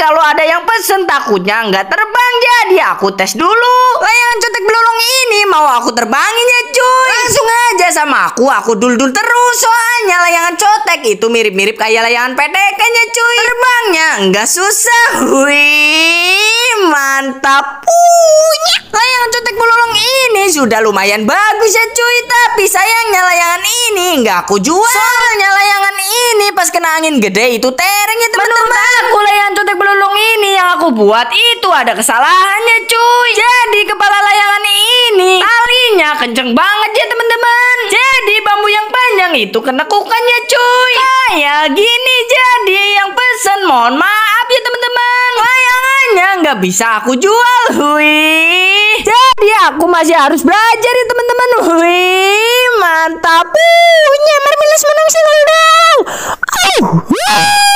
kalau ada yang pesen takutnya nggak terbang jadi aku tes dulu. Layangan cetek belulung ini mau aku terbangin ya cuy. Langsung aja sama aku, aku dul-dul terus soalnya layangan cotek itu mirip-mirip kayak layangan PTK nya cuy. Terbangnya nggak susah. Wih, mantap punya. Layangan cotek belulung ini sudah lumayan bagus ya cuy, tapi sayangnya layangan ini nggak aku jual. Soalnya layangan ini pas kena angin gede itu tereng teman-teman buat itu ada kesalahannya cuy Jadi kepala layangan ini talinya kenceng banget ya teman-teman Jadi bambu yang panjang itu kena kukannya cuy Kayak gini jadi yang pesen mohon maaf ya teman-teman Layangannya nggak bisa aku jual hui Jadi aku masih harus belajar ya teman-teman hui. mantap Punya uh, Marmilas menang sih kalau Oh,